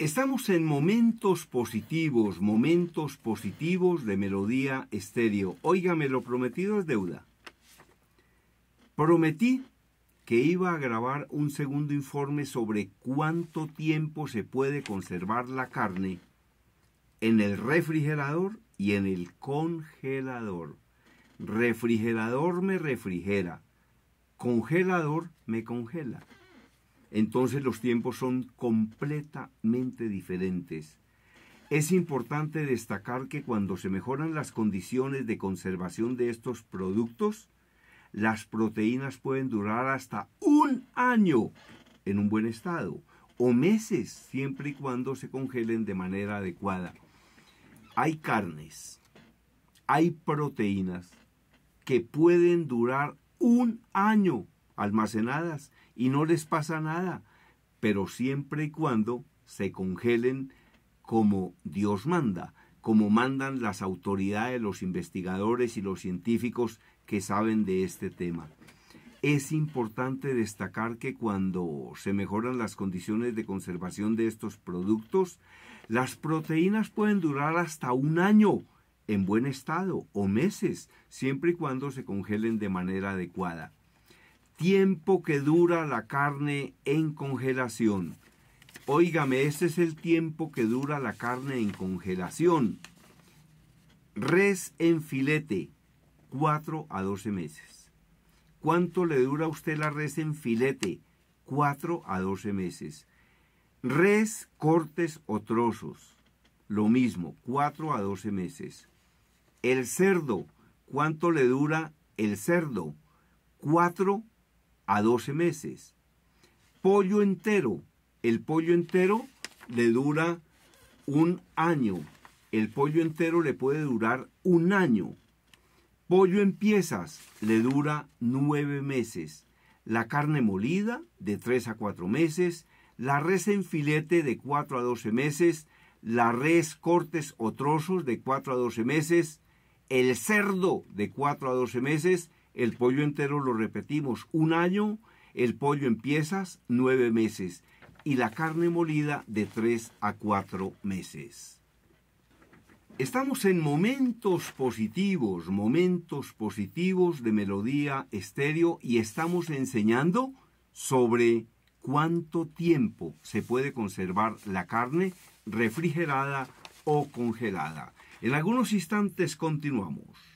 Estamos en momentos positivos, momentos positivos de melodía estéreo. Óigame, lo prometido es deuda. Prometí que iba a grabar un segundo informe sobre cuánto tiempo se puede conservar la carne en el refrigerador y en el congelador. Refrigerador me refrigera, congelador me congela entonces los tiempos son completamente diferentes. Es importante destacar que cuando se mejoran las condiciones de conservación de estos productos, las proteínas pueden durar hasta un año en un buen estado o meses siempre y cuando se congelen de manera adecuada. Hay carnes, hay proteínas que pueden durar un año almacenadas y no les pasa nada, pero siempre y cuando se congelen como Dios manda, como mandan las autoridades, los investigadores y los científicos que saben de este tema. Es importante destacar que cuando se mejoran las condiciones de conservación de estos productos, las proteínas pueden durar hasta un año en buen estado o meses, siempre y cuando se congelen de manera adecuada tiempo que dura la carne en congelación. Óigame, ese es el tiempo que dura la carne en congelación. Res en filete, 4 a 12 meses. ¿Cuánto le dura a usted la res en filete? 4 a 12 meses. Res, cortes o trozos, lo mismo, 4 a 12 meses. El cerdo, ¿cuánto le dura el cerdo? 4 a a 12 meses. Pollo entero. El pollo entero le dura un año. El pollo entero le puede durar un año. Pollo en piezas le dura nueve meses. La carne molida de tres a cuatro meses. La res en filete de cuatro a doce meses. La res cortes o trozos de cuatro a doce meses. El cerdo de cuatro a doce meses el pollo entero lo repetimos un año, el pollo en piezas nueve meses y la carne molida de tres a cuatro meses. Estamos en momentos positivos, momentos positivos de melodía estéreo y estamos enseñando sobre cuánto tiempo se puede conservar la carne refrigerada o congelada. En algunos instantes continuamos.